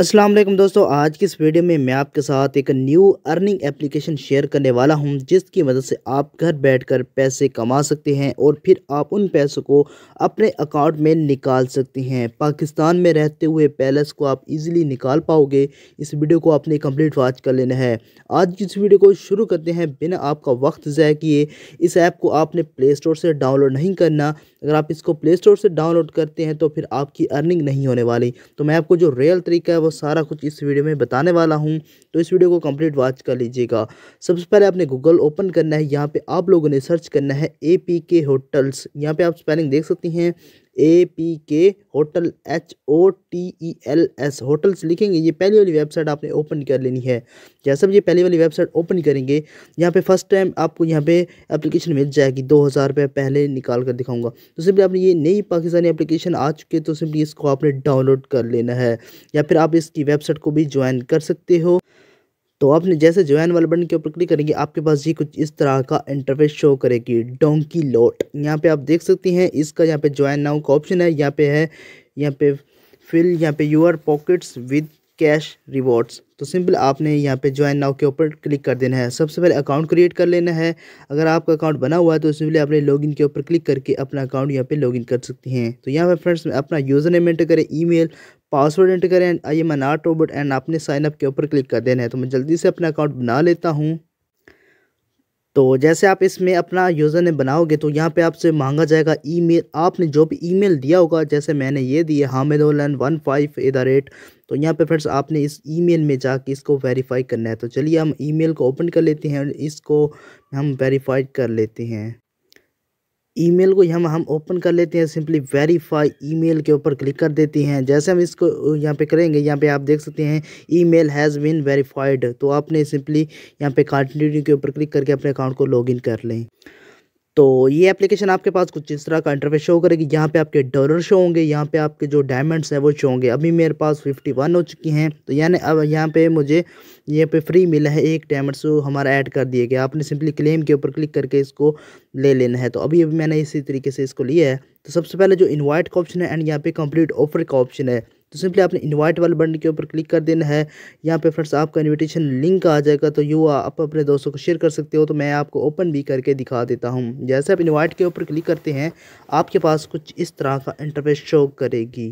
अस्सलाम वालेकुम दोस्तों आज की इस वीडियो में मैं आपके साथ एक न्यू अर्निंग एप्लीकेशन शेयर करने वाला हूं जिसकी मदद से आप घर बैठकर पैसे कमा सकते हैं और फिर आप उन पैसों को अपने अकाउंट में निकाल सकते हैं पाकिस्तान में रहते हुए पैलेस को आप इजीली निकाल पाओगे इस वीडियो को आपने कंप्लीट वॉच कर लेना है आज की इस वीडियो को शुरू करते हैं बिना आपका वक्त ज़ाय किए इस ऐप को आपने प्ले स्टोर से डाउनलोड नहीं करना अगर आप इसको प्ले स्टोर से डाउनलोड करते हैं तो फिर आपकी अर्निंग नहीं होने वाली तो मैं आपको जो रियल तरीका है वो सारा कुछ इस वीडियो में बताने वाला हूँ तो इस वीडियो को कंप्लीट वॉच कर लीजिएगा सबसे पहले आपने गूगल ओपन करना है यहाँ पे आप लोगों ने सर्च करना है ए पी के होटल्स यहाँ पे आप स्पेलिंग देख सकती हैं ए पी के hotel H O T E L S hotels लिखेंगे ये पहली वाली वेबसाइट आपने ओपन कर लेनी है जैसे हम ये पहली वाली वेबसाइट ओपन करेंगे यहाँ पे फर्स्ट टाइम आपको यहाँ पे एप्लीकेशन मिल जाएगी दो हज़ार रुपये पहले निकाल कर दिखाऊंगा तो सिंपली आपने ये नई पाकिस्तानी एप्लीकेशन आ चुकी है तो सिंपली इसको आपने डाउनलोड कर लेना है या फिर आप इसकी वेबसाइट को भी ज्वाइन कर सकते हो तो आपने जैसे ज्वाइन वाले बटन के ऊपर क्लिक करेंगे आपके पास ये कुछ इस तरह का इंटरफेस शो करेगी डोंकी लोट यहाँ पे आप देख सकती हैं इसका यहाँ पे ज्वाइन नाउ का ऑप्शन है यहाँ पे है यहाँ पे फिल यहाँ पे your pockets with cash rewards तो सिंपल आपने यहाँ पे ज्वाइन नाउ के ऊपर क्लिक कर देना है सबसे पहले अकाउंट क्रिएट कर लेना है अगर आपका अकाउंट बना हुआ है तो सिंपली आपने लॉगिन के ऊपर क्लिक करके अपना अकाउंट यहाँ पे लॉगिन कर सकती हैं तो यहाँ पे फ्रेंड्स अपना यूज़र नेम एंटर करें ईमेल पासवर्ड एंटर करें I am R art robot and आपने साइनअप के ऊपर क्लिक कर देना है तो मैं जल्दी से अपना अकाउंट बना लेता हूँ तो जैसे आप इसमें अपना यूज़र ने बनाओगे तो यहाँ पे आपसे मांगा जाएगा ईमेल आपने जो भी ईमेल दिया होगा जैसे मैंने ये दिए Hamid one five at the rate तो यहाँ पे फ्रेंड्स आपने इस ईमेल में जाके इसको वेरीफाई करना है तो चलिए हम ईमेल को ओपन कर लेते हैं और इसको हम वेरीफाई कर लेते हैं ईमेल को यहाँ हम ओपन कर लेते हैं सिंपली वेरीफाई ईमेल के ऊपर क्लिक कर देते हैं जैसे हम इसको यहाँ पे करेंगे यहाँ पे आप देख सकते हैं ईमेल हैज़ बीन वेरीफाइड तो आपने सिंपली यहाँ पे कंटिन्यू के ऊपर क्लिक करके अपने अकाउंट को लॉगिन कर लें तो ये एप्लीकेशन आपके पास कुछ इस तरह का इंटरफेस शो करेगी यहाँ पे आपके डॉलर शो होंगे यहाँ पे आपके जो डायमंड्स हैं वो शो होंगे अभी मेरे पास 51 हो चुकी हैं तो यानी अब यहाँ पे मुझे यहाँ पे फ्री मिला है एक डायमंड्स हमारा ऐड कर दिए गया आपने सिंपली क्लेम के ऊपर क्लिक करके इसको ले लेना है तो अभी अभी मैंने इसी तरीके से इसको लिया है तो सबसे पहले जो इन्वाइट का ऑप्शन है एंड यहाँ पे कंप्लीट ऑफर का ऑप्शन है तो सिंपली आपने इनवाइट वाले बटन के ऊपर क्लिक कर देना है यहाँ पे फ्रेंड्स आपका इनविटेशन लिंक आ जाएगा तो यू आप अपने दोस्तों को शेयर कर सकते हो तो मैं आपको ओपन भी करके दिखा देता हूँ जैसे आप इनवाइट के ऊपर क्लिक करते हैं आपके पास कुछ इस तरह का इंटरफेस शो करेगी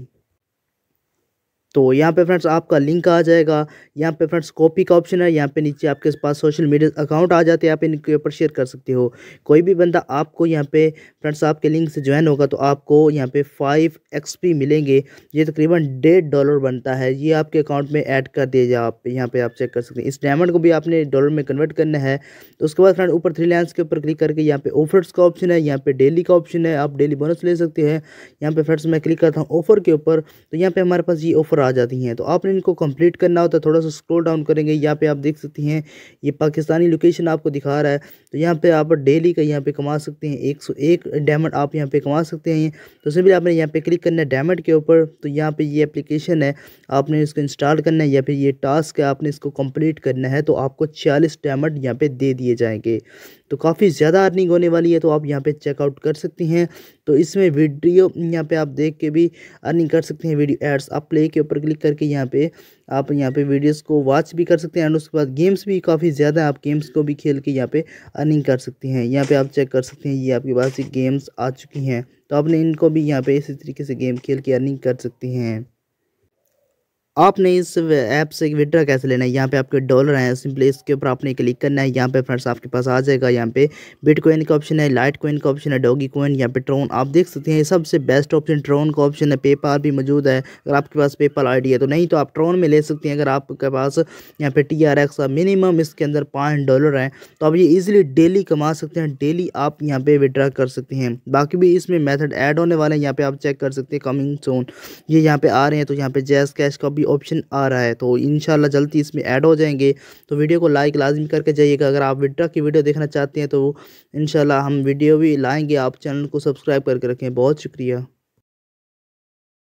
तो यहाँ पे फ्रेंड्स आपका लिंक आ जाएगा यहाँ पे फ्रेंड्स कॉपी का ऑप्शन है यहाँ पे नीचे आपके पास सोशल मीडिया अकाउंट आ जाते हैं आप इनके ऊपर शेयर कर सकते हो कोई भी बंदा आपको यहाँ पे फ्रेंड्स आपके लिंक से ज्वाइन होगा तो आपको यहाँ पे फाइव एक्सपी मिलेंगे ये तकरीबन डेढ़ डॉलर बनता है ये आपके अकाउंट में ऐड कर दिया जाए आप यहाँ पर आप चेक कर सकते हैं इस डायमंड को भी आपने डॉलर में कन्वर्ट करना है तो उसके बाद फ्रेंड ऊपर थ्री लाइन्स के ऊपर क्लिक करके यहाँ पे ऑफर्स का ऑप्शन है यहाँ पे डेली का ऑप्शन है आप डेली बोनस ले सकते हैं यहाँ पे फ्रेंड्स मैं क्लिक करता हूँ ऑफर के ऊपर तो यहाँ पे हमारे पास ये ऑफर पर आ जाती हैं तो आपने इनको कंप्लीट करना होता है थोड़ा सा स्क्रॉल डाउन करेंगे यहाँ पे आप देख सकती हैं ये पाकिस्तानी लोकेशन आपको दिखा रहा है तो यहाँ पे आप डेली का यहाँ पे कमा सकते हैं एक सौ एक डायमंड आप यहाँ पे कमा सकते हैं तो सिंपली आपने यहाँ पे क्लिक करना है डायमंड के ऊपर तो यहाँ पे ये एप्लीकेशन है आपने इसको इंस्टॉल करना है या फिर ये टास्क है आपने इसको कंप्लीट करना है तो आपको छियालीस डायमंड यहाँ पे दे दिए जाएंगे तो काफ़ी ज़्यादा अर्निंग होने वाली है तो आप यहाँ पे चेकआउट कर सकती हैं तो इसमें वीडियो यहाँ पे आप देख के भी अर्निंग कर सकते हैं वीडियो एड्स आप प्ले के ऊपर क्लिक करके यहाँ पे आप यहाँ पे वीडियोस को वॉच भी कर सकते हैं एंड उसके बाद गेम्स भी काफ़ी ज़्यादा आप गेम्स को भी खेल के यहाँ पर अर्निंग कर सकती हैं यहाँ पर आप चेक कर सकते हैं ये आपके पास गेम्स आ चुकी हैं तो आपने इनको भी यहाँ पर इसी तरीके से गेम खेल के अर्निंग कर सकती हैं आपने इस ऐप से विड्रा कैसे लेना है यहाँ पे आपके डॉलर हैं सिंपली इसके ऊपर आपने क्लिक करना है यहाँ पे फ्रेंड्स आपके पास आ जाएगा यहाँ पे बिटकॉइन का ऑप्शन है लाइट कॉइन का ऑप्शन है डॉगी कॉइन यहाँ पे ट्रोन आप देख सकते हैं सबसे बेस्ट ऑप्शन ट्रोन का ऑप्शन है पेपाल भी मौजूद है अगर आपके पास पेपाल आई है तो नहीं तो आप ट्रोन में ले सकते हैं अगर आपके पास यहाँ पे टी आर एक्स मिनिमम इसके अंदर पाँच डॉलर है तो आप ये ईजिली डेली कमा सकते हैं डेली आप यहाँ पे विड्रा कर सकते हैं बाकी भी इसमें मैथड ऐड होने वाले हैं यहाँ पे आप चेक कर सकते हैं कमिंग सोन ये यहाँ पे आ रहे हैं तो यहाँ पे जैस कैश का भी ऑप्शन आ रहा है तो इन जल्दी इसमें ऐड हो जाएंगे तो वीडियो को लाइक लाजमी करके जाइएगा अगर आप विड्रा की वीडियो देखना चाहते हैं तो इन हम वीडियो भी लाएँगे आप चैनल को सब्सक्राइब करके रखें बहुत शुक्रिया